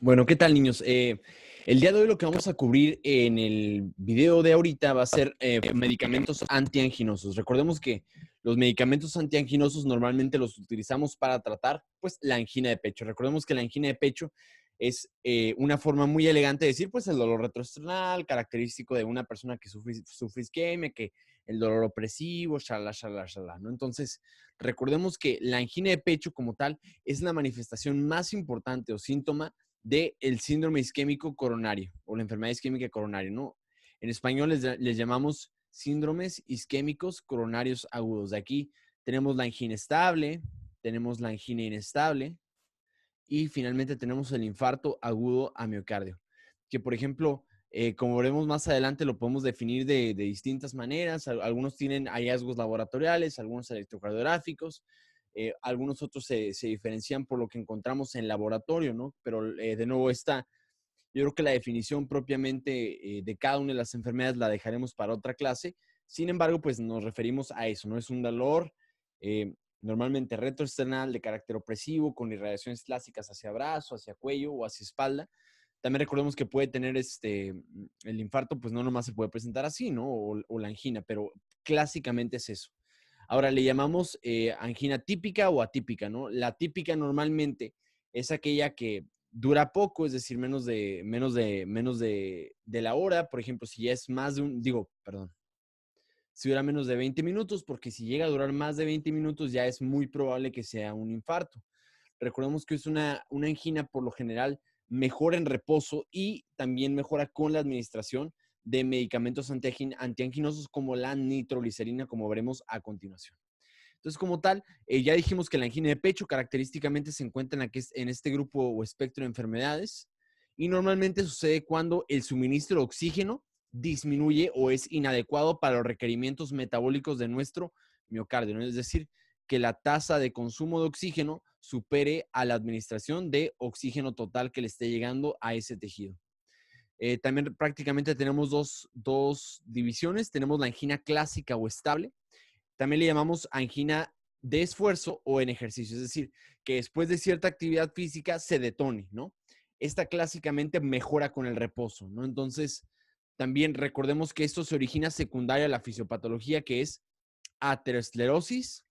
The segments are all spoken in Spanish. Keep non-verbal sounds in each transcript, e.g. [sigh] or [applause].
Bueno, ¿qué tal niños? Eh, el día de hoy lo que vamos a cubrir en el video de ahorita va a ser eh, medicamentos antianginosos. Recordemos que los medicamentos antianginosos normalmente los utilizamos para tratar pues la angina de pecho. Recordemos que la angina de pecho es eh, una forma muy elegante de decir pues el dolor retroesternal, característico de una persona que sufre, sufre que el dolor opresivo, shala, ¿no? Entonces, recordemos que la angina de pecho como tal es la manifestación más importante o síntoma de el síndrome isquémico coronario o la enfermedad isquémica coronaria, ¿no? En español les, llamamos síndromes isquémicos coronarios agudos. De aquí tenemos la angina estable, tenemos la angina inestable y finalmente tenemos el infarto agudo a miocardio, que por ejemplo, eh, como veremos más adelante, lo podemos definir de, distintas maneras. Algunos tienen hallazgos laboratoriales, algunos electrocardiográficos, eh, algunos otros se, diferencian por lo que encontramos en laboratorio, ¿no? Pero eh, de nuevo, está, yo creo que la definición propiamente eh, de cada una de las enfermedades la dejaremos para otra clase. Sin embargo, pues nos referimos a eso, ¿no? Es un dolor normalmente retroesternal de carácter opresivo, con irradiaciones clásicas hacia brazo, hacia cuello o hacia espalda. También recordemos que puede tener este, el infarto, pues no nomás se puede presentar así, ¿no? o la angina, pero clásicamente es eso. Ahora le llamamos eh, angina típica o atípica, ¿no? La típica normalmente es aquella que dura poco, es decir, menos de, menos de, menos de, de la hora. Por ejemplo, si ya es más de un, digo, perdón, si dura menos de 20 minutos, porque si llega a durar más de 20 minutos ya es muy probable que sea un infarto. Recordemos que es una, una angina por lo general mejora en reposo y también mejora con la administración de medicamentos antianginosos como la nitroglicerina, como veremos a continuación. Entonces, como tal, eh, ya dijimos que la angina de pecho característicamente se encuentra en, este grupo o espectro de enfermedades y normalmente sucede cuando el suministro de oxígeno disminuye o es inadecuado para los requerimientos metabólicos de nuestro miocardio, es decir, que la tasa de consumo de oxígeno supere a la administración de oxígeno total que le esté llegando a ese tejido. Eh, también prácticamente tenemos dos, dos, divisiones. Tenemos la angina clásica o estable. También le llamamos angina de esfuerzo o en ejercicio, es decir, que después de cierta actividad física se detone, ¿no? Esta clásicamente mejora con el reposo, ¿no? Entonces, también recordemos que esto se origina secundaria a la fisiopatología que es aterosclerosis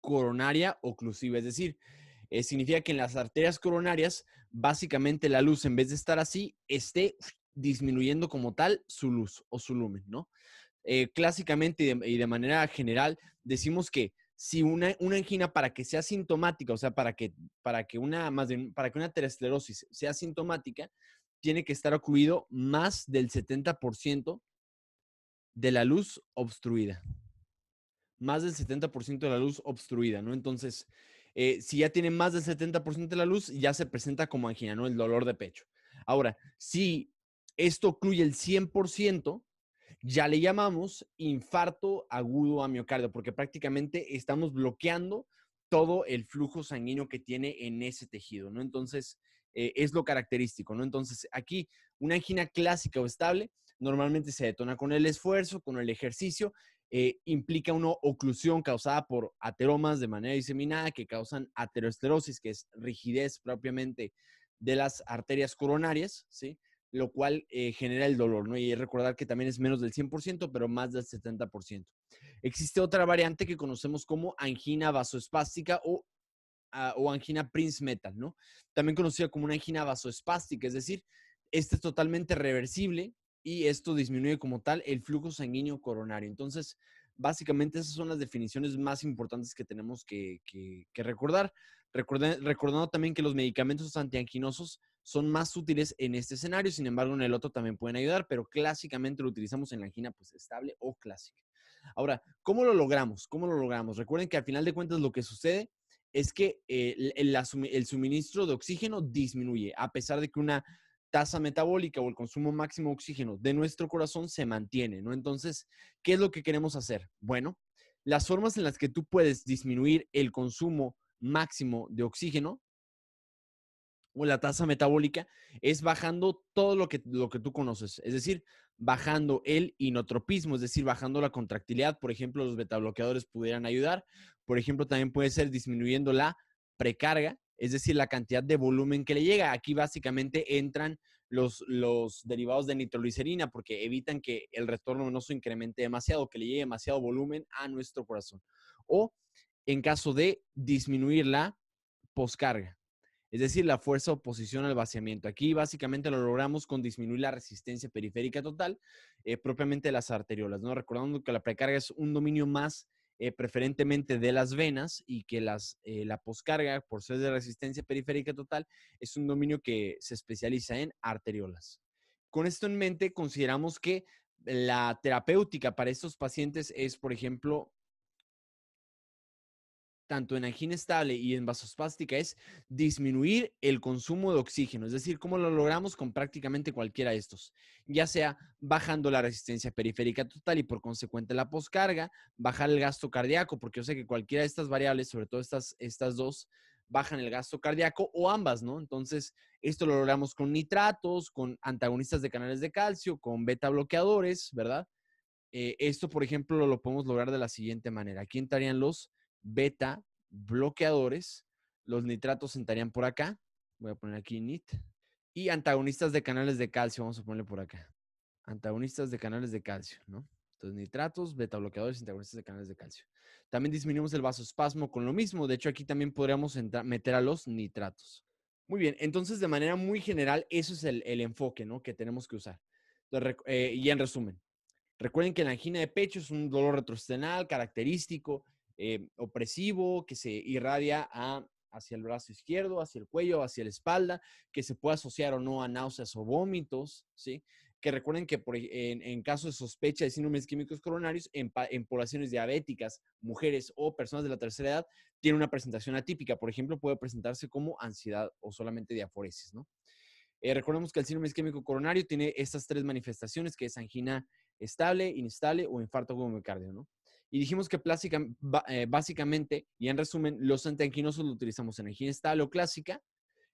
coronaria oclusiva, es decir, eh, significa que en las arterias coronarias, básicamente la luz, en vez de estar así, esté disminuyendo como tal su luz o su lumen, ¿no? Eh, clásicamente y de, manera general, decimos que si una, una angina para que sea sintomática, o sea, para que, para que una, más para que una sea sintomática, tiene que estar ocluido más del 70% de la luz obstruida. Más del 70% de la luz obstruida, ¿no? Entonces, eh, si ya tiene más del 70% de la luz, ya se presenta como angina, ¿no? El dolor de pecho. Ahora, si esto ocluye el 100%, ya le llamamos infarto agudo a miocardio, porque prácticamente estamos bloqueando todo el flujo sanguíneo que tiene en ese tejido, ¿no? Entonces, eh, es lo característico, ¿no? Entonces, aquí una angina clásica o estable normalmente se detona con el esfuerzo, con el ejercicio, eh, implica una oclusión causada por ateromas de manera diseminada que causan ateroesterosis, que es rigidez propiamente de las arterias coronarias, ¿sí? lo cual eh, genera el dolor, ¿no? Y recordar que también es menos del 100%, pero más del 70%. Existe otra variante que conocemos como angina vasoespástica o, ah, angina Prince Metal, ¿no? También conocida como una angina vasoespástica, es decir, esta es totalmente reversible, y esto disminuye como tal el flujo sanguíneo coronario. Entonces, básicamente esas son las definiciones más importantes que tenemos que, recordar. recordando también que los medicamentos antianginosos son más útiles en este escenario, sin embargo en el otro también pueden ayudar, pero clásicamente lo utilizamos en la angina pues estable o clásica. Ahora, ¿cómo lo logramos? ¿Cómo lo logramos? Recuerden que al final de cuentas lo que sucede es que eh, el suministro de oxígeno disminuye, a pesar de que una tasa metabólica o el consumo máximo de oxígeno de nuestro corazón se mantiene, ¿no? Entonces, ¿qué es lo que queremos hacer? Bueno, las formas en las que tú puedes disminuir el consumo máximo de oxígeno o la tasa metabólica es bajando todo lo que, lo que tú conoces, es decir, bajando el inotropismo, es decir, bajando la contractilidad. Por ejemplo, los betabloqueadores pudieran ayudar. Por ejemplo, también puede ser disminuyendo la precarga, es decir, la cantidad de volumen que le llega. Aquí básicamente entran los, los derivados de nitroglicerina porque evitan que el retorno venoso incremente demasiado, que le llegue demasiado volumen a nuestro corazón. O en caso de disminuir la poscarga, es decir, la fuerza oposición al vaciamiento. Aquí básicamente lo logramos con disminuir la resistencia periférica total, eh, propiamente las arteriolas, ¿no? Recordando que la precarga es un dominio más eh, preferentemente de las venas y que las, eh, la poscarga, por ser de resistencia periférica total, es un dominio que se especializa en arteriolas. Con esto en mente, consideramos que la terapéutica para estos pacientes es, por ejemplo, tanto en angina estable y en vasospástica, es disminuir el consumo de oxígeno. Es decir, ¿cómo lo logramos? Con prácticamente cualquiera de estos, ya sea bajando la resistencia periférica total y por consecuente la poscarga, bajar el gasto cardíaco, porque yo sé que cualquiera de estas variables, sobre todo estas, estas dos, bajan el gasto cardíaco o ambas, ¿no? Entonces, esto lo logramos con nitratos, con antagonistas de canales de calcio, con beta bloqueadores, ¿verdad? Eh, esto, por ejemplo, lo podemos lograr de la siguiente manera. Aquí entrarían los beta bloqueadores. Los nitratos sentarían por acá. Voy a poner aquí NIT. Y antagonistas de canales de calcio, vamos a ponerle por acá. Antagonistas de canales de calcio, ¿no? Entonces, nitratos, beta bloqueadores, antagonistas de canales de calcio. También disminuimos el vasospasmo con lo mismo. De hecho, aquí también podríamos meter a los nitratos. Muy bien, entonces de manera muy general, eso es el, enfoque ¿no? que tenemos que usar. Eh, y en resumen, recuerden que la angina de pecho es un dolor retroestenal característico eh, opresivo que se irradia hacia el brazo izquierdo, hacia el cuello, hacia la espalda, que se puede asociar o no a náuseas o vómitos, ¿sí? Que recuerden que en, caso de sospecha de síndromes químicos coronarios, en, poblaciones diabéticas, mujeres o personas de la tercera edad, tiene una presentación atípica. Por ejemplo, puede presentarse como ansiedad o solamente diaforesis, ¿no? Eh, recordemos que el síndrome químico coronario tiene estas tres manifestaciones, que es angina estable, inestable o infarto agudo miocardio, ¿no? Y dijimos que eh, básicamente, y en resumen, los antianquinosos lo utilizamos en angina clásica,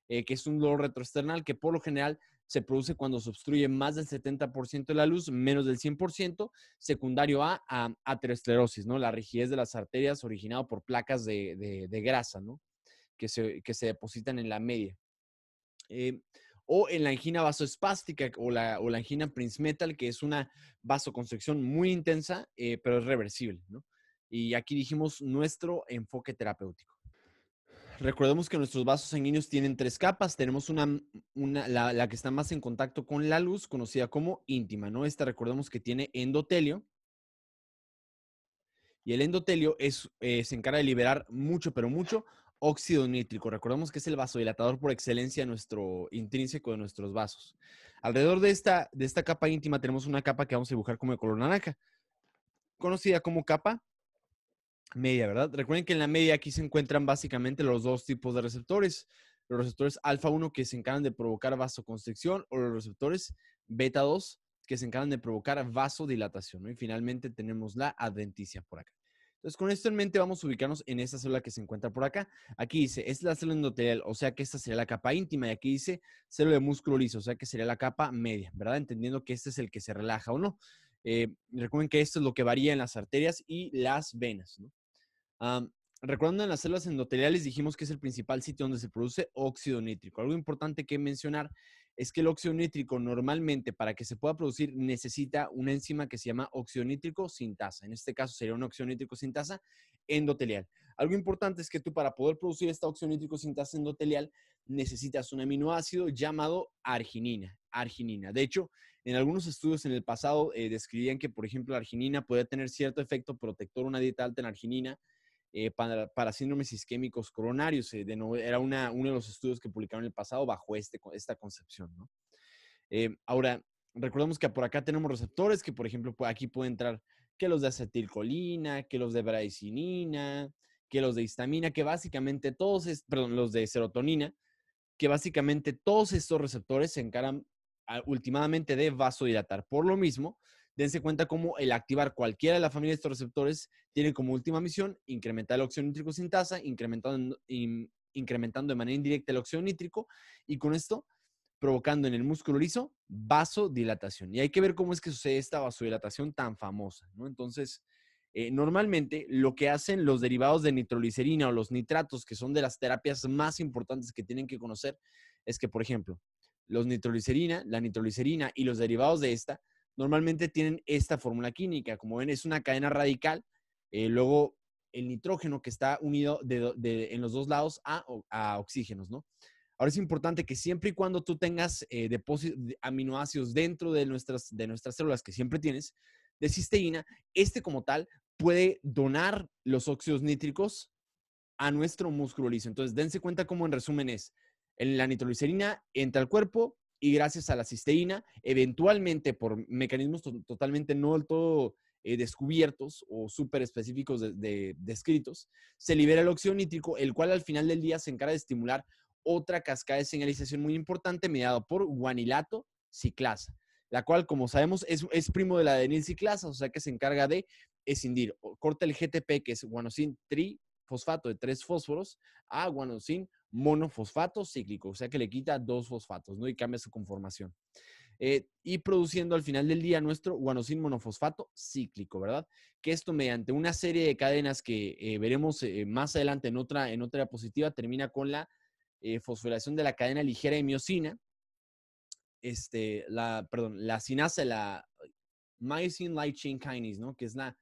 eh, que es un dolor retroesternal que por lo general se produce cuando se obstruye más del 70% de la luz, menos del 100%, secundario a, a aterosclerosis, ¿no? La rigidez de las arterias originado por placas de, grasa, ¿no? Que se, depositan en la media. Eh, o en la angina vasoespástica o la, o la angina Metal que es una vasoconstricción muy intensa, eh, pero es reversible. Y aquí dijimos nuestro enfoque terapéutico. Recordemos que nuestros vasos sanguíneos tienen tres capas. Tenemos una, una la, que está más en contacto con la luz, conocida como íntima, ¿no? Esta recordemos que tiene endotelio. Y el endotelio es, eh, se encarga de liberar mucho, pero mucho óxido nítrico. Recordemos que es el vasodilatador por excelencia nuestro intrínseco de nuestros vasos. Alrededor de esta, de esta capa íntima tenemos una capa que vamos a dibujar como de color naranja, conocida como capa media, ¿verdad? Recuerden que en la media aquí se encuentran básicamente los dos tipos de receptores. Los receptores alfa 1 que se encargan de provocar vasoconstricción o los receptores beta 2 que se encargan de provocar vasodilatación. Y finalmente tenemos la adventicia por acá. Entonces, con esto en mente, vamos a ubicarnos en esta célula que se encuentra por acá. Aquí dice, es la célula endotelial, o sea que esta sería la capa íntima. Y aquí dice célula de músculo liso, o sea que sería la capa media, ¿verdad? Entendiendo que este es el que se relaja o no. Eh, recuerden que esto es lo que varía en las arterias y las venas, ¿no? Ah, recordando en las células endoteliales dijimos que es el principal sitio donde se produce óxido nítrico. Algo importante que mencionar es que el óxido nítrico normalmente para que se pueda producir necesita una enzima que se llama óxido nítrico sintasa. En este caso sería un óxido nítrico sintasa endotelial. Algo importante es que tú para poder producir esta óxido nítrico sintasa endotelial necesitas un aminoácido llamado arginina. Arginina. De hecho, en algunos estudios en el pasado eh, describían que, por ejemplo, la arginina puede tener cierto efecto protector, una dieta alta en arginina, eh, para, síndromes isquémicos coronarios. Eh, de era una, uno de los estudios que publicaron en el pasado bajo este, esta concepción. Eh, ahora, recordemos que por acá tenemos receptores que, por ejemplo, aquí pueden entrar que los de acetilcolina, que los de bradicinina, que los de histamina, que básicamente todos, perdón, los de serotonina, que básicamente todos estos receptores se encaran últimamente ah, de vasodilatar. Por lo mismo, dense cuenta cómo el activar cualquiera de la familia de estos receptores tiene como última misión incrementar el óxido nítrico sin tasa, incrementando, incrementando de manera indirecta el óxido nítrico y con esto provocando en el músculo liso vasodilatación. Y hay que ver cómo es que sucede esta vasodilatación tan famosa, Entonces, eh, normalmente lo que hacen los derivados de nitroglicerina o los nitratos, que son de las terapias más importantes que tienen que conocer, es que, por ejemplo, los nitroglicerina, la nitroglicerina y los derivados de esta normalmente tienen esta fórmula química. Como ven, es una cadena radical. Eh, luego, el nitrógeno que está unido en los dos lados a, oxígenos, ¿no? Ahora es importante que siempre y cuando tú tengas eh, aminoácidos dentro de nuestras, de nuestras células, que siempre tienes, de cisteína, este como tal puede donar los óxidos nítricos a nuestro músculo liso. Entonces, dense cuenta cómo en resumen es, la nitroglicerina entra al cuerpo, y gracias a la cisteína, eventualmente por mecanismos totalmente no del todo eh, descubiertos o súper específicos de, descritos, se libera el óxido nítrico, el cual al final del día se encarga de estimular otra cascada de señalización muy importante mediada por guanilato ciclasa, la cual, como sabemos, es, primo de la adenil ciclasa, o sea que se encarga de escindir. Corta el GTP, que es guanosin tri fosfato de tres fósforos a ah, guanosín monofosfato cíclico, o sea que le quita dos fosfatos, ¿no? Y cambia su conformación. Eh, y produciendo al final del día nuestro guanosín monofosfato cíclico, ¿verdad? Que esto mediante una serie de cadenas que eh, veremos eh, más adelante en otra, en otra diapositiva termina con la fosforilación de la cadena ligera de miocina, este, la, perdón, la sinasa, la myosin light chain kinase, ¿no? Que es la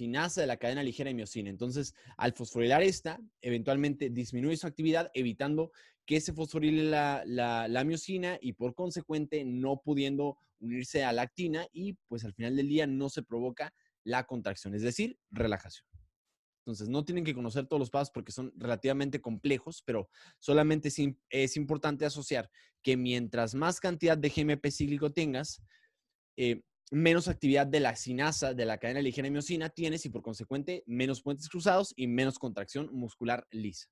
nace de la cadena ligera de miocina. Entonces, al fosforilar esta, eventualmente disminuye su actividad, evitando que se fosforile la, miocina y por consecuente no pudiendo unirse a la actina y pues al final del día no se provoca la contracción, es decir, relajación. Entonces, no tienen que conocer todos los pasos porque son relativamente complejos, pero solamente es, es importante asociar que mientras más cantidad de GMP cíclico tengas, eh, menos actividad de la sinasa, de la cadena ligera de miocina, tienes y por consecuente menos puentes cruzados y menos contracción muscular lisa.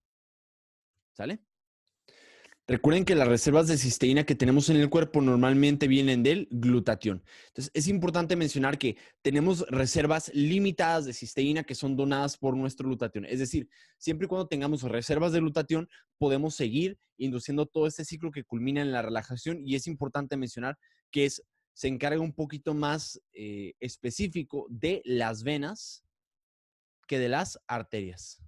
¿Sale? Recuerden que las reservas de cisteína que tenemos en el cuerpo normalmente vienen del glutatión. Entonces, es importante mencionar que tenemos reservas limitadas de cisteína que son donadas por nuestro glutatión. Es decir, siempre y cuando tengamos reservas de glutatión, podemos seguir induciendo todo este ciclo que culmina en la relajación y es importante mencionar que es se encarga un poquito más eh, específico de las venas que de las arterias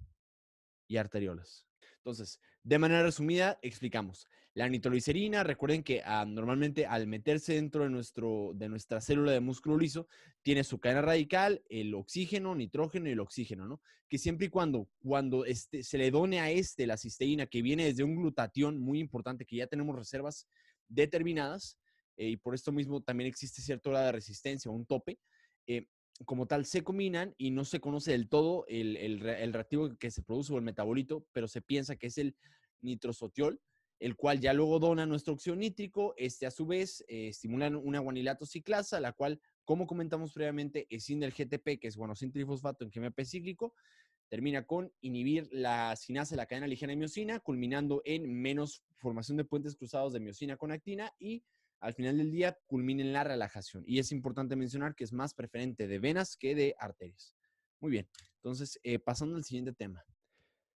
y arteriolas. Entonces, de manera resumida, explicamos. La nitroglicerina, recuerden que ah, normalmente al meterse dentro de, nuestro, de nuestra célula de músculo liso, tiene su cadena radical, el oxígeno, nitrógeno y el oxígeno, ¿no? Que siempre y cuando, cuando este, se le done a este la cisteína, que viene desde un glutatión muy importante, que ya tenemos reservas determinadas, y por esto mismo también existe cierta hora de resistencia, un tope. Eh, como tal, se combinan y no se conoce del todo el, el, reactivo que se produce o el metabolito, pero se piensa que es el nitrosotiol, el cual ya luego dona nuestro oxígeno nítrico. Este, a su vez, eh, estimula una guanilato ciclasa, la cual, como comentamos previamente, sin el GTP, que es guanosin trifosfato en GMP cíclico, termina con inhibir la sinasa de la cadena ligera de miocina, culminando en menos formación de puentes cruzados de miocina con actina y al final del día culminen la relajación. Y es importante mencionar que es más preferente de venas que de arterias. Muy bien, entonces eh, pasando al siguiente tema.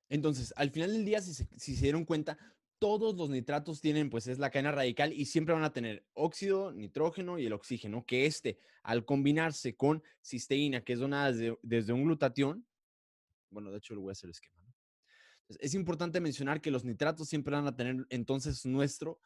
Entonces, al final del día, si se, si dieron cuenta, todos los nitratos tienen, pues es la cadena radical y siempre van a tener óxido, nitrógeno y el oxígeno, que este, al combinarse con cisteína, que es donada desde, un glutatión, bueno, de hecho lo voy a hacer esquema, es importante mencionar que los nitratos siempre van a tener entonces nuestro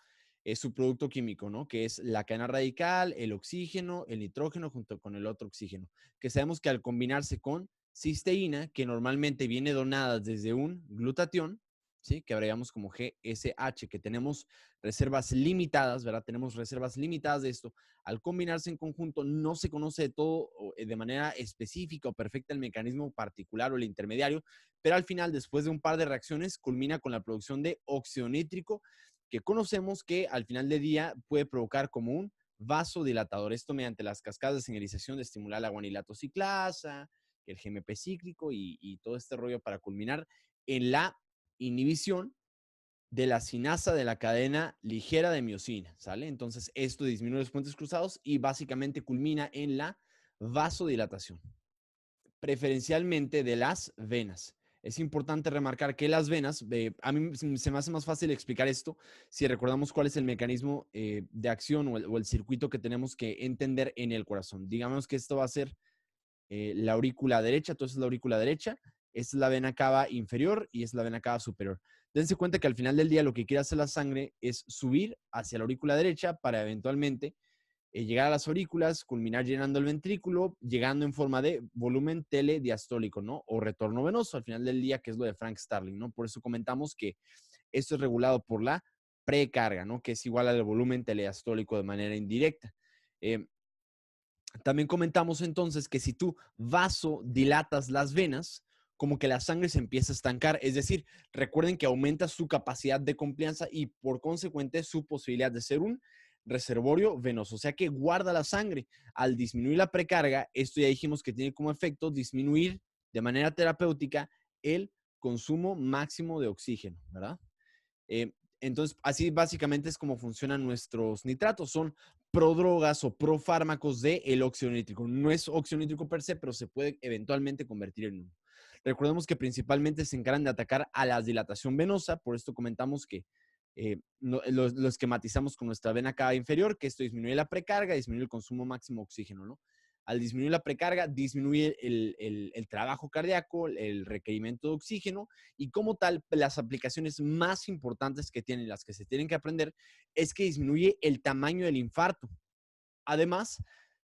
es eh, su producto químico, ¿no? Que es la cadena radical, el oxígeno, el nitrógeno junto con el otro oxígeno, que sabemos que al combinarse con cisteína, que normalmente viene donada desde un glutatión, ¿sí? Que habríamos como GSH, que tenemos reservas limitadas, ¿verdad? Tenemos reservas limitadas de esto. Al combinarse en conjunto, no se conoce todo eh, de manera específica o perfecta el mecanismo particular o el intermediario, pero al final, después de un par de reacciones, culmina con la producción de óxido nítrico que conocemos que al final del día puede provocar como un vasodilatador. Esto mediante las cascadas de señalización de estimular la guanilato ciclasa, el GMP cíclico y, todo este rollo para culminar en la inhibición de la sinasa de la cadena ligera de miocina, ¿sale? Entonces, esto disminuye los puentes cruzados y básicamente culmina en la vasodilatación, preferencialmente de las venas es importante remarcar que las venas, eh, a mí se me hace más fácil explicar esto si recordamos cuál es el mecanismo eh, de acción o el, circuito que tenemos que entender en el corazón. Digamos que esto va a ser eh, la aurícula derecha, entonces la aurícula derecha, esta es la vena cava inferior y es la vena cava superior. Dense cuenta que al final del día lo que quiere hacer la sangre es subir hacia la aurícula derecha para eventualmente eh, llegar a las aurículas, culminar llenando el ventrículo, llegando en forma de volumen telediastólico, ¿no? O retorno venoso al final del día, que es lo de Frank Starling, ¿no? Por eso comentamos que esto es regulado por la precarga, ¿no? Que es igual al volumen telediastólico de manera indirecta. Eh, también comentamos entonces que si tú dilatas las venas, como que la sangre se empieza a estancar. Es decir, recuerden que aumenta su capacidad de confianza y por consecuente su posibilidad de ser un reservorio venoso, o sea que guarda la sangre. Al disminuir la precarga, esto ya dijimos que tiene como efecto disminuir de manera terapéutica el consumo máximo de oxígeno, ¿verdad? Eh, entonces, así básicamente es como funcionan nuestros nitratos. Son prodrogas o profármacos del óxido nítrico. No es óxido nítrico per se, pero se puede eventualmente convertir en uno. Recordemos que principalmente se encargan de atacar a la dilatación venosa, por esto comentamos que eh, no, lo, esquematizamos con nuestra vena cava inferior, que esto disminuye la precarga, disminuye el consumo máximo de oxígeno, ¿no? Al disminuir la precarga, disminuye el, trabajo cardíaco, el requerimiento de oxígeno y como tal, las aplicaciones más importantes que tienen, las que se tienen que aprender, es que disminuye el tamaño del infarto. Además,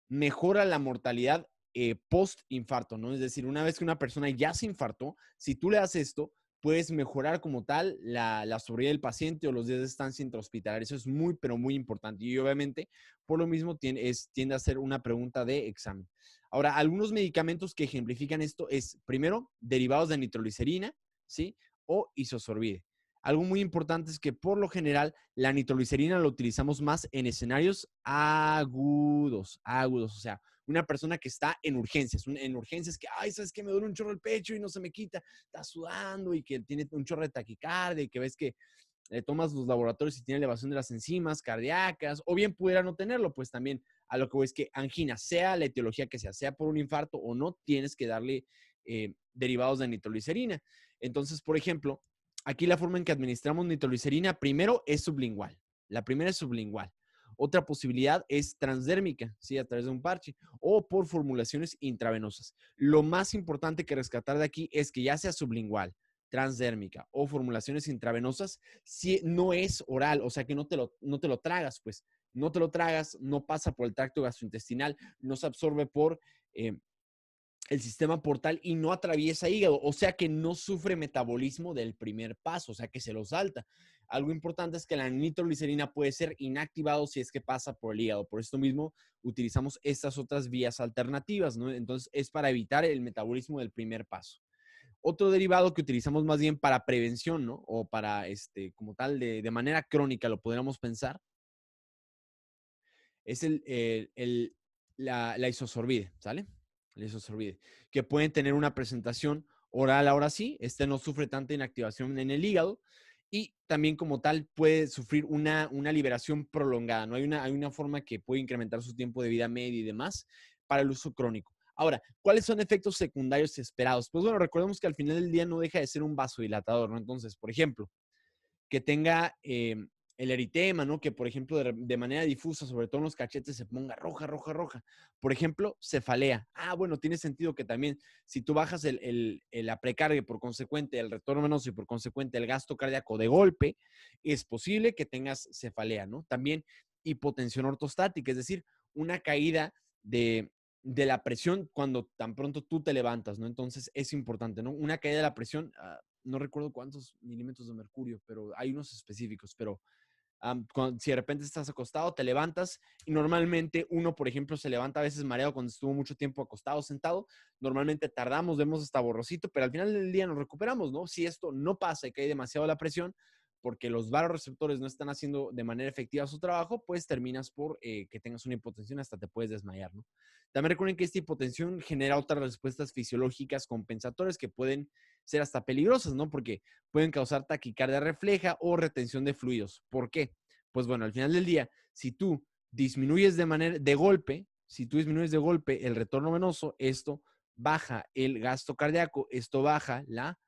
mejora la mortalidad eh, post-infarto, ¿no? Es decir, una vez que una persona ya se infartó, si tú le das esto, puedes mejorar como tal la, la sobriedad del paciente o los días de estancia intrahospitalar. Eso es muy, pero muy importante. Y obviamente, por lo mismo, tiende, a ser una pregunta de examen. Ahora, algunos medicamentos que ejemplifican esto es, primero, derivados de nitroglicerina, ¿sí? O isosorbide. Algo muy importante es que por lo general la nitroglicerina la utilizamos más en escenarios agudos, agudos, o sea, una persona que está en urgencias, en urgencias que, ay, sabes que me duele un chorro el pecho y no se me quita, está sudando y que tiene un chorro de taquicardia y que ves que le eh, tomas los laboratorios y tiene elevación de las enzimas cardíacas, o bien pudiera no tenerlo, pues también a lo que voy es que angina, sea la etiología que sea, sea por un infarto o no, tienes que darle eh, derivados de nitroglicerina. Entonces, por ejemplo, aquí la forma en que administramos nitroglicerina primero es sublingual. La primera es sublingual. Otra posibilidad es transdérmica, ¿sí? a través de un parche o por formulaciones intravenosas. Lo más importante que rescatar de aquí es que ya sea sublingual, transdérmica o formulaciones intravenosas, si no es oral, o sea que no te lo, no te lo tragas, pues no te lo tragas, no pasa por el tracto gastrointestinal, no se absorbe por... Eh, el sistema portal y no atraviesa hígado, o sea que no sufre metabolismo del primer paso, o sea que se lo salta. Algo importante es que la nitroglicerina puede ser inactivado si es que pasa por el hígado. Por esto mismo utilizamos estas otras vías alternativas, ¿no? Entonces es para evitar el metabolismo del primer paso. Otro derivado que utilizamos más bien para prevención, ¿no? O para, este, como tal, de, manera crónica, lo podríamos pensar, es el, la, isosorbide, ¿sale? La isosorbide, que pueden tener una presentación oral ahora sí, este no sufre tanta inactivación en el hígado, y también como tal puede sufrir una, liberación prolongada, ¿no? Hay una, hay una forma que puede incrementar su tiempo de vida media y demás para el uso crónico. Ahora, ¿cuáles son efectos secundarios esperados? Pues bueno, recordemos que al final del día no deja de ser un vasodilatador, ¿no? Entonces, por ejemplo, que tenga em, el eritema, ¿no? Que, por ejemplo, de, manera difusa, sobre todo en los cachetes, se ponga roja, roja, roja. Por ejemplo, cefalea. Ah, bueno, tiene sentido que también si tú bajas la el, y por consecuente el retorno venoso y por consecuente el gasto cardíaco de golpe, es posible que tengas cefalea, ¿no? También hipotensión ortostática, es decir, una caída de, la presión cuando tan pronto tú te levantas, ¿no? Entonces es importante, ¿no? Una caída de la presión, ah, no recuerdo cuántos milímetros de mercurio, pero hay unos específicos, pero si de repente estás acostado, te levantas y normalmente uno, por ejemplo, se levanta a veces mareado cuando estuvo mucho tiempo acostado, sentado. Normalmente tardamos, vemos hasta borrosito, pero al final del día nos recuperamos, ¿no? Si esto no pasa y hay demasiado la presión, porque los receptores no están haciendo de manera efectiva su trabajo, pues terminas por eh, que tengas una hipotensión, hasta te puedes desmayar, ¿no? También recuerden que esta hipotensión genera otras respuestas fisiológicas compensatorias que pueden ser hasta peligrosas, ¿no? Porque pueden causar taquicardia refleja o retención de fluidos. ¿Por qué? Pues bueno, al final del día, si tú disminuyes de manera de golpe, si tú disminuyes de golpe el retorno venoso, esto baja el gasto cardíaco, esto baja la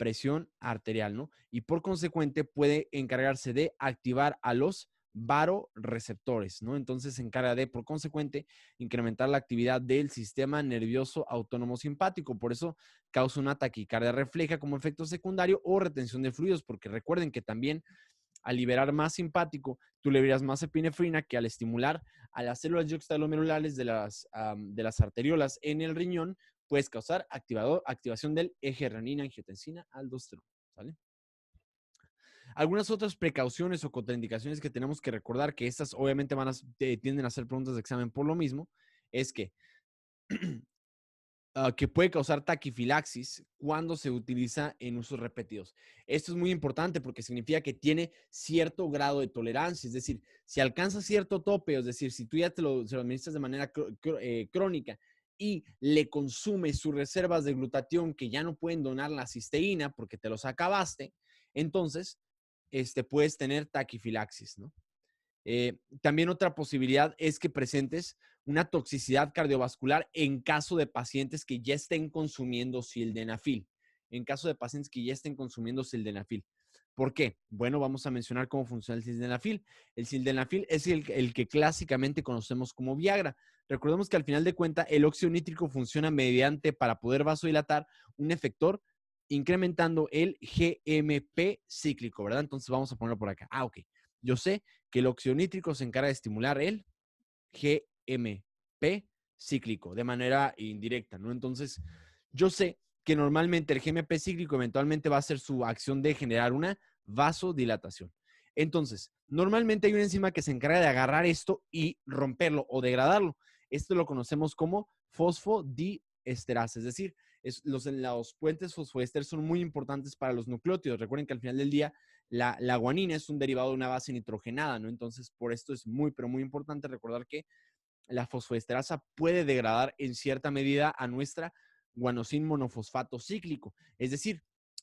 presión arterial, ¿no? Y por consecuente puede encargarse de activar a los varoreceptores, ¿no? Entonces se encarga de, por consecuente, incrementar la actividad del sistema nervioso autónomo simpático. Por eso causa una taquicardia refleja como efecto secundario o retención de fluidos, porque recuerden que también al liberar más simpático, tú liberas más epinefrina que al estimular a las células dioxalomerulares de las arteriolas en el riñón, puedes causar activador, activación del eje renina-angiotensina-aldosterona. aldosterona Algunas otras precauciones o contraindicaciones que tenemos que recordar, que estas obviamente van a, tienden a ser preguntas de examen por lo mismo, es que, [clears throat] ah, que puede causar taquifilaxis cuando se utiliza en usos repetidos. Esto es muy importante porque significa que tiene cierto grado de tolerancia, es decir, si alcanza cierto tope, es decir, si tú ya te lo, se lo administras de manera eh, crónica y le consume sus reservas de glutatión que ya no pueden donar la cisteína porque te los acabaste, entonces este, puedes tener taquifilaxis, ¿no? Eh, también otra posibilidad es que presentes una toxicidad cardiovascular en caso de pacientes que ya estén consumiendo sildenafil. En caso de pacientes que ya estén consumiendo sildenafil. ¿Por qué? Bueno, vamos a mencionar cómo funciona el sildenafil. El sildenafil es el, el que clásicamente conocemos como Viagra, Recordemos que al final de cuentas el óxido nítrico funciona mediante para poder vasodilatar un efector incrementando el GMP cíclico, ¿verdad? Entonces vamos a ponerlo por acá. Ah, ok. Yo sé que el óxido nítrico se encarga de estimular el GMP cíclico de manera indirecta, ¿no? Entonces, yo sé que normalmente el GMP cíclico eventualmente va a ser su acción de generar una vasodilatación. Entonces, normalmente hay una enzima que se encarga de agarrar esto y romperlo o degradarlo. Esto lo conocemos como fosfodiesterasa, es decir, los puentes fosfoesteras son muy importantes para los nucleótidos. Recuerden que al final del día la, guanina es un derivado de una base nitrogenada, ¿no? Entonces, por esto es muy, pero muy importante recordar que la fosfoesterasa puede degradar en cierta medida a nuestra guanosin monofosfato cíclico. Es decir,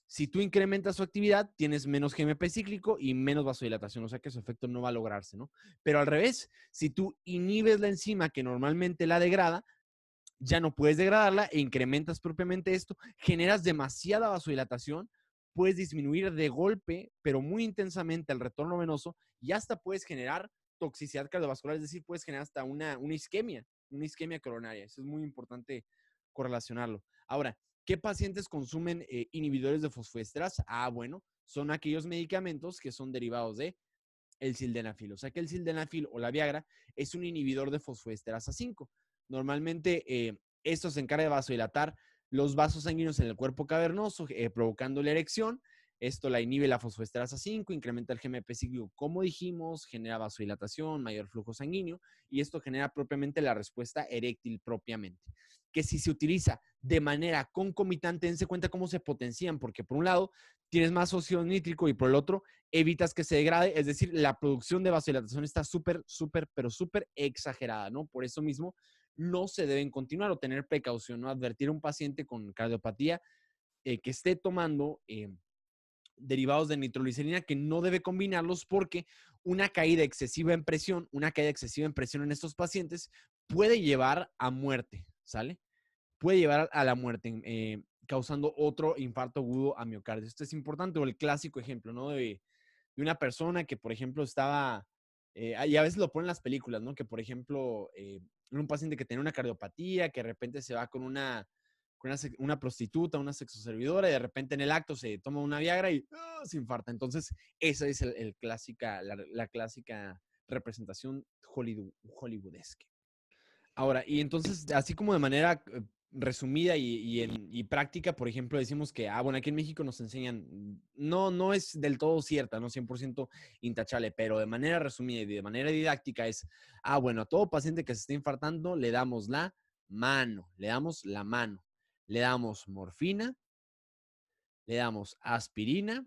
si tú incrementas su actividad, tienes menos GMP cíclico y menos vasodilatación, o sea que su efecto no va a lograrse, ¿no? Pero al revés, si tú inhibes la enzima que normalmente la degrada, ya no puedes degradarla e incrementas propiamente esto, generas demasiada vasodilatación, puedes disminuir de golpe, pero muy intensamente el retorno venoso y hasta puedes generar toxicidad cardiovascular, es decir, puedes generar hasta una, una isquemia, una isquemia coronaria. Eso es muy importante correlacionarlo. Ahora, ¿Qué pacientes consumen eh, inhibidores de fosfoesteras? Ah, bueno, son aquellos medicamentos que son derivados de el sildenafil. O sea que el sildenafil o la Viagra es un inhibidor de fosfoesterasa 5. Normalmente eh, esto se encarga de vasodilatar los vasos sanguíneos en el cuerpo cavernoso, eh, provocando la erección. Esto la inhibe la fosfoesterasa 5, incrementa el GMP como dijimos, genera vasodilatación, mayor flujo sanguíneo y esto genera propiamente la respuesta eréctil propiamente. Que si se utiliza de manera concomitante, dense cuenta cómo se potencian, porque por un lado tienes más óxido nítrico y por el otro evitas que se degrade, es decir, la producción de vasodilatación está súper, súper, pero súper exagerada, ¿no? Por eso mismo no se deben continuar o tener precaución, ¿no? Advertir a un paciente con cardiopatía eh, que esté tomando... Eh, derivados de nitroglicerina que no debe combinarlos porque una caída excesiva en presión, una caída excesiva en presión en estos pacientes puede llevar a muerte, ¿sale? puede llevar a la muerte, eh, causando otro infarto agudo a miocardio. Esto es importante, o el clásico ejemplo, ¿no? De, una persona que, por ejemplo, estaba, eh, ah, y a veces lo ponen en las películas, ¿no? Que, por ejemplo, eh, un paciente que tiene una cardiopatía, que de repente se va con una, con una, prostituta, una sexoservidora, y de repente en el acto se toma una Viagra y ¡ah! se infarta. Entonces, esa es el, clásica, la, clásica representación hollywood, Ahora, y entonces, así como de manera resumida y, práctica, por ejemplo, decimos que, ah, bueno, aquí en México nos enseñan, no, no es del todo cierta, no 100% intachable, pero de manera resumida y de manera didáctica es, ah, bueno, a todo paciente que se esté infartando le damos la mano, le damos la mano, le damos morfina, le damos aspirina,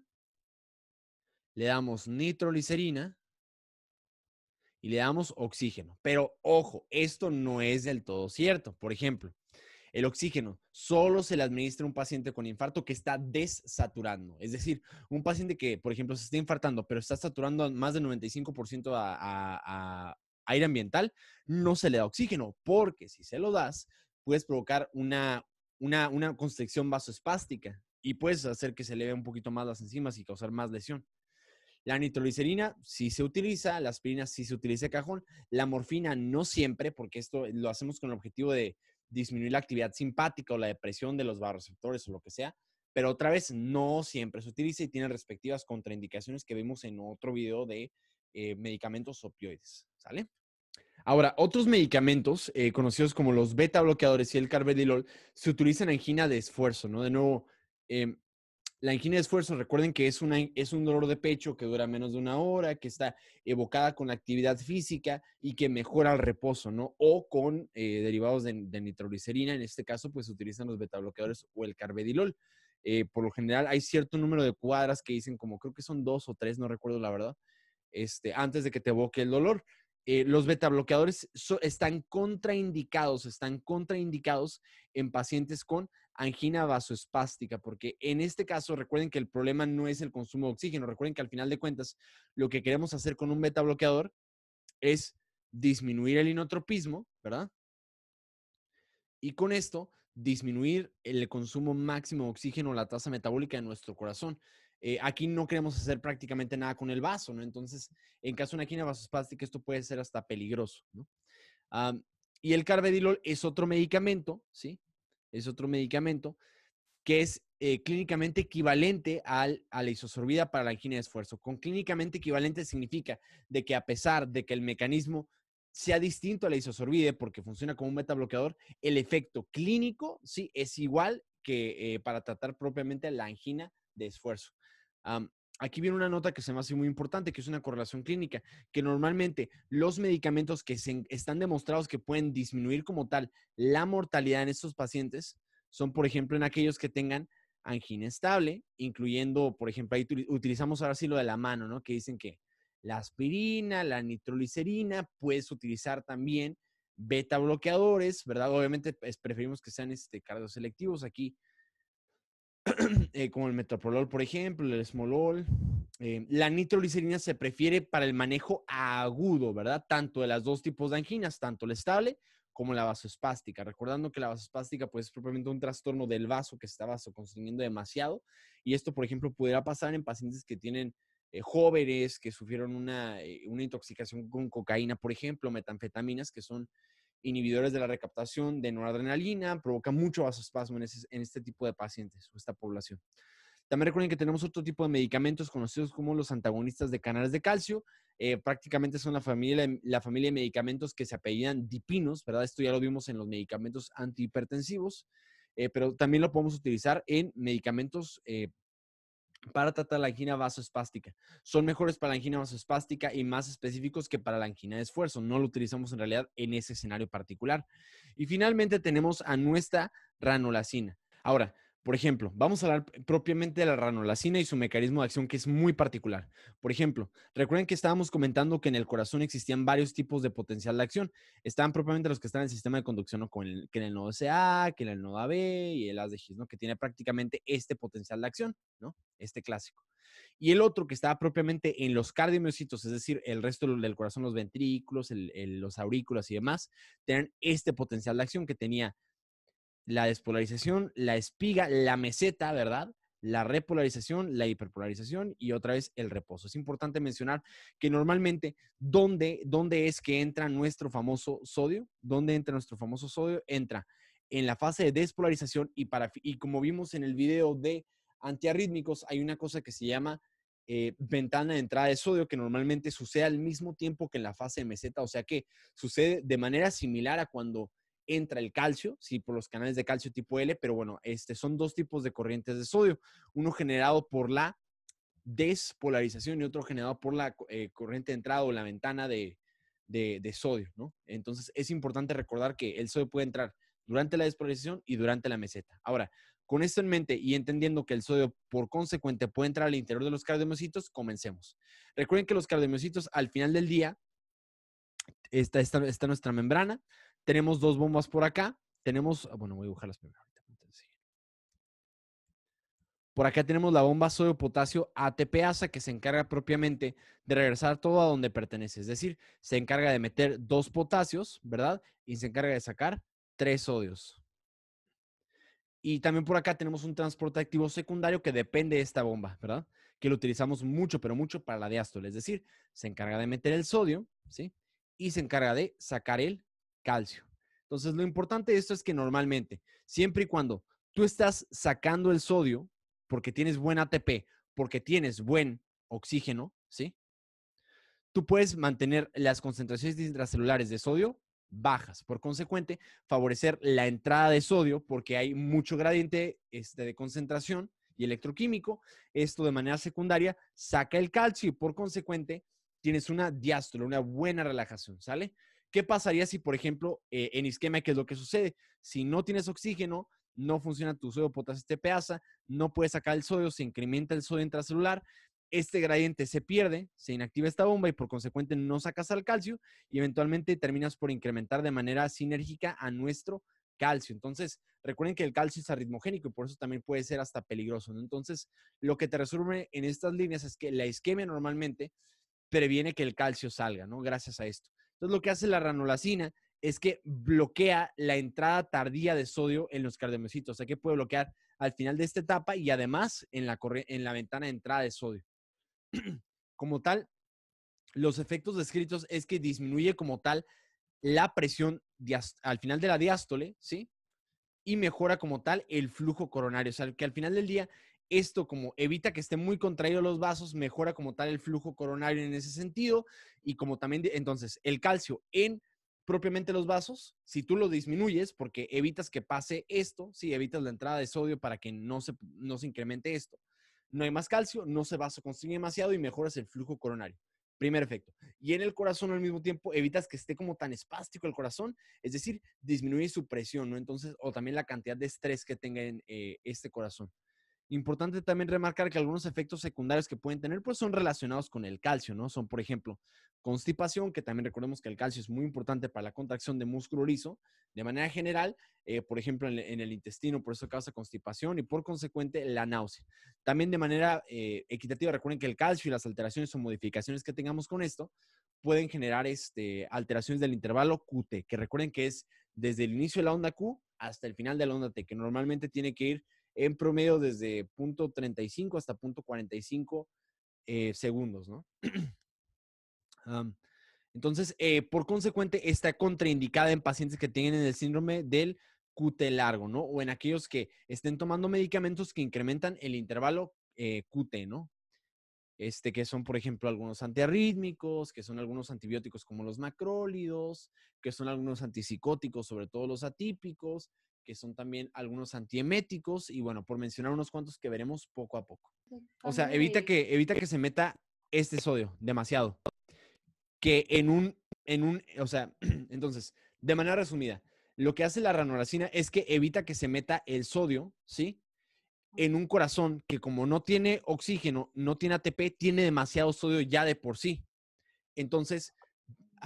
le damos nitroglicerina y le damos oxígeno. Pero ojo, esto no es del todo cierto. Por ejemplo, el oxígeno solo se le administra a un paciente con infarto que está desaturando. Es decir, un paciente que, por ejemplo, se está infartando, pero está saturando más del 95% a, aire ambiental, no se le da oxígeno, porque si se lo das, puedes provocar una, una, constricción vasoespástica y puedes hacer que se eleve un poquito más las enzimas y causar más lesión. La nitroglicerina sí se utiliza, la aspirina sí se utiliza cajón, la morfina no siempre, porque esto lo hacemos con el objetivo de disminuir la actividad simpática o la depresión de los barreceptores o lo que sea, pero otra vez no siempre se utiliza y tiene respectivas contraindicaciones que vimos en otro video de eh, medicamentos opioides, ¿sale? Ahora, otros medicamentos eh, conocidos como los beta bloqueadores y el carvedilol se utilizan en angina de esfuerzo, ¿no? De nuevo, eh, la angina de esfuerzo, recuerden que es, una, es un dolor de pecho que dura menos de una hora, que está evocada con actividad física y que mejora el reposo, ¿no? O con eh, derivados de, nitroglicerina, en este caso, pues utilizan los betabloqueadores o el carbedilol. Eh, por lo general, hay cierto número de cuadras que dicen, como creo que son dos o tres, no recuerdo la verdad, este, antes de que te evoque el dolor. Eh, los betabloqueadores bloqueadores están contraindicados, están contraindicados en pacientes con angina vasoespástica, porque en este caso recuerden que el problema no es el consumo de oxígeno, recuerden que al final de cuentas lo que queremos hacer con un beta bloqueador es disminuir el inotropismo, ¿verdad? Y con esto disminuir el consumo máximo de oxígeno, la tasa metabólica de nuestro corazón. Eh, aquí no queremos hacer prácticamente nada con el vaso, ¿no? Entonces, en caso de una angina vasoespástica, esto puede ser hasta peligroso, ¿no? y el carvedilol es otro medicamento, ¿sí? es otro medicamento que es eh, clínicamente equivalente a la isosorbida para la angina de esfuerzo. Con clínicamente equivalente significa de que a pesar de que el mecanismo sea distinto a la isosorbide porque funciona como un metabloqueador, el efecto clínico sí es igual que eh, para tratar propiamente la angina de esfuerzo aquí viene una nota que se me hace muy importante, que es una correlación clínica, que normalmente los medicamentos que están demostrados que pueden disminuir como tal la mortalidad en estos pacientes son, por ejemplo, en aquellos que tengan angina estable, incluyendo, por ejemplo, ahí utilizamos ahora sí lo de la mano, ¿no? Que dicen que la aspirina, la nitroglicerina, puedes utilizar también beta bloqueadores, ¿verdad? Obviamente pues, preferimos que sean este, cardioselectivos aquí [clears throat] Eh, como el metoprolol, por ejemplo, el esmolol. Eh, la nitroglicerina se prefiere para el manejo agudo, ¿verdad? Tanto de las dos tipos de anginas, tanto la estable como la vasoespástica. Recordando que la vasoespástica pues, es propiamente un trastorno del vaso que está vasoconstruyendo demasiado. Y esto, por ejemplo, pudiera pasar en pacientes que tienen eh, jóvenes, que sufrieron una intoxicación con cocaína, por ejemplo, metanfetaminas, que son inhibidores de la recaptación de noradrenalina, provoca mucho vasospasmo en, este tipo de pacientes o esta población. También recuerden que tenemos otro tipo de medicamentos conocidos como los antagonistas de canales de calcio. Eh, prácticamente son la familia, la familia de medicamentos que se apellidan dipinos, ¿verdad? Esto ya lo vimos en los medicamentos antihipertensivos, eh, pero también lo podemos utilizar en medicamentos eh, para tratar la angina vasoespástica. Son mejores para la angina vasoespástica y más específicos que para la angina de esfuerzo. No lo utilizamos en realidad en ese escenario particular. Y finalmente tenemos a nuestra ranolacina. Ahora, por ejemplo, vamos a hablar propiamente de la ranolacina y su mecanismo de acción que es muy particular. Por ejemplo, recuerden que estábamos comentando que en el corazón existían varios tipos de potencial de acción. Estaban propiamente los que están en el sistema de conducción, que en el nodo SA, que en el nodo AB y el AS de Que tiene prácticamente este potencial de acción, ¿no? Este clásico. Y el otro que estaba propiamente en los cardiomiocitos, es decir, el resto del corazón, los ventrículos, los aurículas y demás, tenían este potencial de acción que tenía la despolarización, la espiga, la meseta, ¿verdad? La repolarización, la hiperpolarización y otra vez el reposo. Es importante mencionar que normalmente, ¿dónde, dónde es que entra nuestro famoso sodio? ¿Dónde entra nuestro famoso sodio? Entra en la fase de despolarización y, para, y como vimos en el video de antiarrítmicos, hay una cosa que se llama eh, ventana de entrada de sodio que normalmente sucede al mismo tiempo que en la fase de meseta, o sea que sucede de manera similar a cuando entra el calcio, sí, por los canales de calcio tipo L, pero bueno, este, son dos tipos de corrientes de sodio, uno generado por la despolarización y otro generado por la eh, corriente de entrada o la ventana de, sodio, ¿no? Entonces es importante recordar que el sodio puede entrar durante la despolarización y durante la meseta. Ahora, con esto en mente y entendiendo que el sodio por consecuente puede entrar al interior de los cardiomiocitos, comencemos. Recuerden que los cardiomiocitos al final del día está nuestra membrana, tenemos dos bombas por acá. Tenemos, ah, bueno, voy a las primeras. Por acá tenemos la bomba sodio-potasio ATPasa que se encarga propiamente de regresar todo a donde pertenece. Es decir, se encarga de meter dos potasios, ¿verdad? Y se encarga de sacar tres sodios. Y también por acá tenemos un transporte activo secundario que depende de esta bomba, ¿verdad? Que lo utilizamos mucho, pero mucho para la diástole. Es decir, se encarga de meter el sodio, ¿sí? Y se encarga de sacar el calcio. Entonces, lo importante de esto es que normalmente, siempre y cuando tú estás sacando el sodio porque tienes buen ATP, porque tienes buen oxígeno, ¿sí? Tú puedes mantener las concentraciones intracelulares de sodio bajas. Por consecuente, favorecer la entrada de sodio porque hay mucho gradiente este, de concentración y electroquímico. Esto de manera secundaria saca el calcio y por consecuente tienes una diástole, una buena relajación, ¿sale? ¿Qué pasaría si, por ejemplo, eh, en isquemia, qué es lo que sucede? Si no tienes oxígeno, no funciona tu sodio potasio este peasa, no puedes sacar el sodio, se incrementa el sodio intracelular, este gradiente se pierde, se inactiva esta bomba y por consecuente no sacas al calcio y eventualmente terminas por incrementar de manera sinérgica a nuestro calcio. Entonces, recuerden que el calcio es arritmogénico y por eso también puede ser hasta peligroso. Entonces, lo que te resume en estas líneas es que la isquemia normalmente previene que el calcio salga, ¿no? Gracias a esto. Entonces, lo que hace la ranolacina es que bloquea la entrada tardía de sodio en los cardiocitos, o sea que puede bloquear al final de esta etapa y además en la, en la ventana de entrada de sodio. [clears throat] como tal, los efectos descritos es que disminuye como tal la presión al final de la diástole, ¿sí? Y mejora como tal el flujo coronario. O sea, que al final del día esto como evita que esté muy contraídos los vasos, mejora como tal el flujo coronario en ese sentido y como también, entonces, el calcio en propiamente los vasos, si tú lo disminuyes porque evitas que pase esto, si evitas la entrada de sodio para que no se, no se incremente esto, no hay más calcio, no se consigue demasiado y mejoras el flujo coronario. Primer efecto. Y en el corazón al mismo tiempo evitas que esté como tan espástico el corazón, es decir, disminuye su presión, ¿no? Entonces, o también la cantidad de estrés que tenga en eh, este corazón. Importante también remarcar que algunos efectos secundarios que pueden tener pues son relacionados con el calcio, ¿no? Son, por ejemplo, constipación, que también recordemos que el calcio es muy importante para la contracción de músculo liso de manera general, eh, por ejemplo, en, el intestino, por eso causa constipación y por consecuente la náusea. También de manera eh, equitativa, recuerden que el calcio y las alteraciones o modificaciones que tengamos con esto pueden generar este, alteraciones del intervalo QT, que recuerden que es desde el inicio de la onda Q hasta el final de la onda T, que normalmente tiene que ir en promedio desde punto 35 hasta punto 45 eh, segundos, ¿no? [clears throat] entonces, eh, por consecuente, está contraindicada en pacientes que tienen el síndrome del QT largo, ¿no? O en aquellos que estén tomando medicamentos que incrementan el intervalo QT, eh, ¿no? este, que son, por ejemplo, algunos antiarrítmicos, que son algunos antibióticos como los macrólidos, que son algunos antipsicóticos, sobre todo los atípicos, que son también algunos antieméticos, y bueno, por mencionar unos cuantos que veremos poco a poco. O sea, evita que, evita que se meta este sodio demasiado. Que en un, en un, o sea, [clears throat] entonces, de manera resumida, lo que hace la ranolacina es que evita que se meta el sodio, ¿sí? en un corazón que como no tiene oxígeno, no tiene ATP, tiene demasiado sodio ya de por sí. Entonces,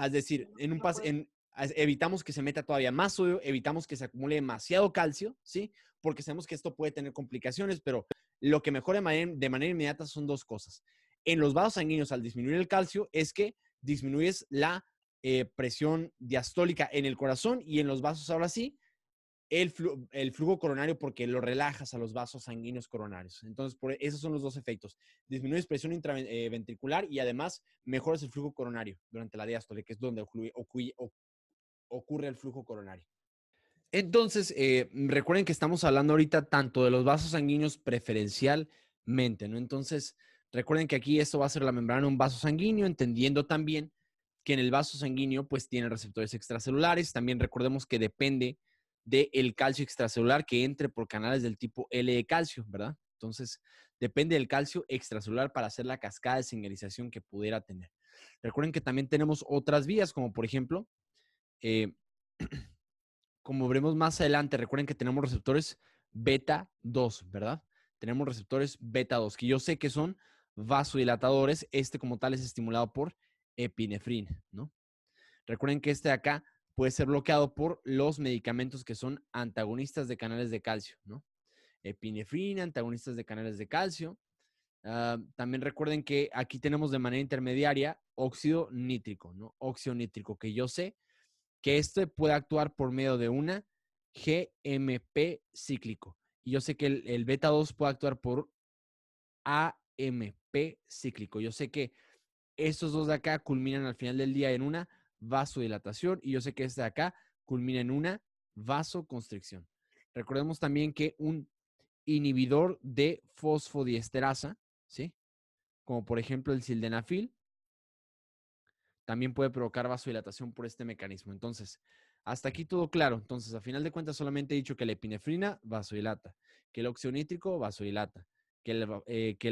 es decir, en un en, evitamos que se meta todavía más sodio, evitamos que se acumule demasiado calcio, ¿sí? Porque sabemos que esto puede tener complicaciones, pero lo que mejora de manera, inmediata son dos cosas. En los vasos sanguíneos, al disminuir el calcio, es que disminuyes la eh, presión diastólica en el corazón y en los vasos, ahora sí, el, flujo coronario porque lo relajas a los vasos sanguíneos coronarios. Entonces, por esos son los dos efectos. Disminuyes presión intraventricular eh, y además mejoras el flujo coronario durante la diástole, que es donde ocurre el flujo coronario. Entonces, eh, recuerden que estamos hablando ahorita tanto de los vasos sanguíneos preferencialmente, ¿no? Entonces, recuerden que aquí esto va a ser la membrana de un vaso sanguíneo, entendiendo también que en el vaso sanguíneo pues tiene receptores extracelulares. También recordemos que depende del el calcio extracelular que entre por canales del tipo L de calcio, ¿verdad? Entonces, depende del calcio extracelular para hacer la cascada de señalización que pudiera tener. Recuerden que también tenemos otras vías, como por ejemplo, eh, [clears throat] como veremos más adelante, recuerden que tenemos receptores beta 2, ¿verdad? Tenemos receptores beta 2, que yo sé que son vasodilatadores. Este como tal es estimulado por epinefrina, ¿no? Recuerden que este de acá puede ser bloqueado por los medicamentos que son antagonistas de canales de calcio, ¿no? Epinefrina, antagonistas de canales de calcio. Ah, también recuerden que aquí tenemos de manera intermediaria óxido nítrico, ¿no? Óxido nítrico, que yo sé que este puede actuar por medio de una GMP cíclico. Y yo sé que el, el beta 2 puede actuar por AMP cíclico. Yo sé que estos dos de acá culminan al final del día en una vasodilatación y yo sé que este de acá culmina en una vasoconstricción. Recordemos también que un inhibidor de fosfodiesterasa, ¿sí? Como por ejemplo el sildenafil, también puede provocar vasodilatación por este mecanismo. Entonces, hasta aquí todo claro. Entonces, a final de cuentas, solamente he dicho que la epinefrina vasodilata, que el óxido nítrico vasodilata, que el, eh, eh, que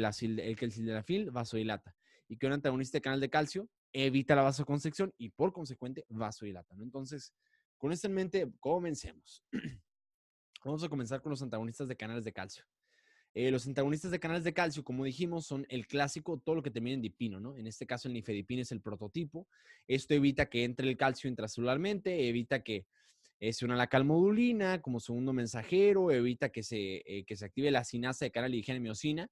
el sildenafil vasodilata y que un antagonista de canal de calcio evita la vasoconstricción y por consecuente vasodilata. Entonces, con esto en mente, comencemos. [clears throat] Vamos a comenzar con los antagonistas de canales de calcio. Eh, los antagonistas de canales de calcio, como dijimos, son el clásico, todo lo que termina en dipino, ¿no? En este caso, el nifedipino es el prototipo. Esto evita que entre el calcio intracelularmente, evita que eh, se una la calmodulina como segundo mensajero, evita que se, eh, que se active la sinasa de canal y miocina,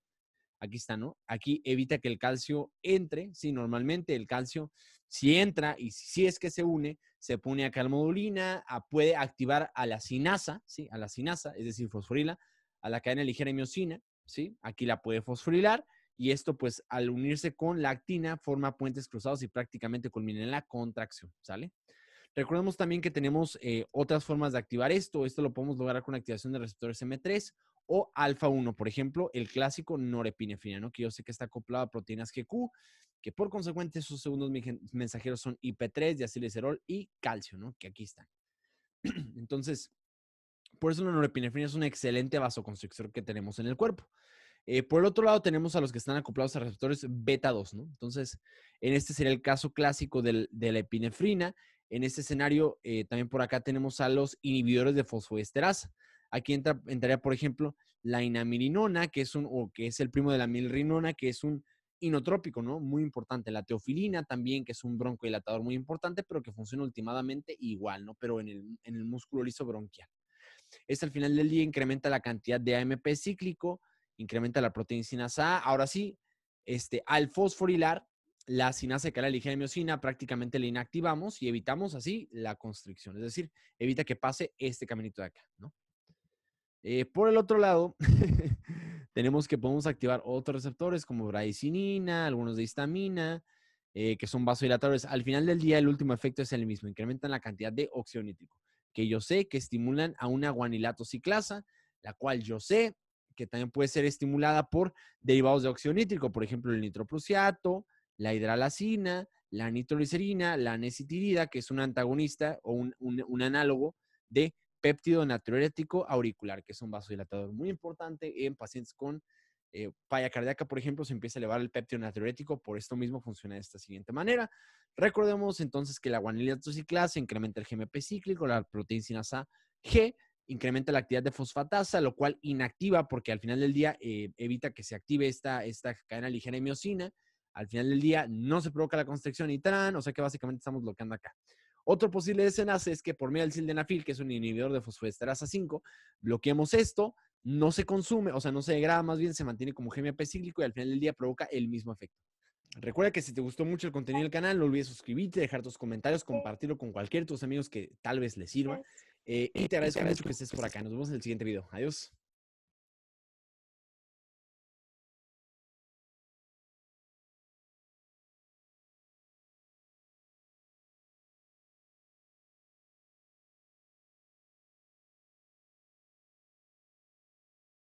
aquí está, ¿no? Aquí evita que el calcio entre, si sí, normalmente el calcio si entra y si es que se une, se pone a calmodulina, modulina, puede activar a la sinasa, ¿sí? A la sinasa, es decir, fosforila, a la cadena ligera de miocina, ¿sí? Aquí la puede fosforilar y esto pues al unirse con la actina forma puentes cruzados y prácticamente culmina en la contracción, ¿sale? Recordemos también que tenemos eh, otras formas de activar esto. Esto lo podemos lograr con activación de receptores M3 o alfa 1, por ejemplo, el clásico norepinefrina, ¿no? que yo sé que está acoplado a proteínas GQ, que por consecuente sus segundos mensajeros son IP3, diacilicerol y calcio, ¿no? que aquí están. [clears throat] Entonces, por eso la norepinefrina es un excelente vasoconstrictor que tenemos en el cuerpo. Eh, por el otro lado, tenemos a los que están acoplados a receptores beta 2, ¿no? Entonces, en este sería el caso clásico de la epinefrina. En este escenario, eh, también por acá tenemos a los inhibidores de fosfoesterasa. Aquí entraría, por ejemplo, la inamirinona, que es un, o que es el primo de la milrinona, que es un inotrópico, ¿no? Muy importante. La teofilina también, que es un broncodilatador muy importante, pero que funciona ultimadamente igual, ¿no? Pero en el, músculo liso bronquial. Este al final del día incrementa la cantidad de AMP cíclico, incrementa la proteína sinasa A. Ahora sí, este, al fosforilar la sinasa que la ligera de prácticamente la inactivamos y evitamos así la constricción. Es decir, evita que pase este caminito de acá, ¿no? Eh, por el otro lado, [laughs] tenemos que podemos activar otros receptores como bradicinina, algunos de histamina, eh, que son vasodilatadores. Al final del día, el último efecto es el mismo. Incrementan la cantidad de óxido nítrico, que yo sé que estimulan a una guanilato ciclasa, la cual yo sé que también puede ser estimulada por derivados de óxido nítrico, por ejemplo, el nitroprusiato, la hidralacina, la nitroglicerina, la necitirida, que es un antagonista o un, un análogo de péptido natriurético auricular, que es un vasodilatador muy importante en pacientes con eh, falla cardíaca, por ejemplo, se empieza a elevar el péptido natriurético, por esto mismo funciona de esta siguiente manera. Recordemos entonces que la ciclase incrementa el GMP cíclico, la proteína cinasa G incrementa la actividad de fosfatasa, lo cual inactiva porque al final del día eh, evita que se active esta, cadena ligera de miocina. Al final del día no se provoca la constricción y tran, o sea que básicamente estamos bloqueando acá. Otro posible desenlace es que por medio del sildenafil, que es un inhibidor de fosfodiesterasa 5, bloqueamos esto, no se consume, o sea, no se degrada, más bien se mantiene como GMP cíclico y al final del día provoca el mismo efecto. Recuerda que si te gustó mucho el contenido del canal, no olvides suscribirte, dejar tus comentarios, compartirlo con cualquier de tus amigos que tal vez les sirva. Eh, y te agradezco que estés por acá. Nos vemos en el siguiente video. Adiós.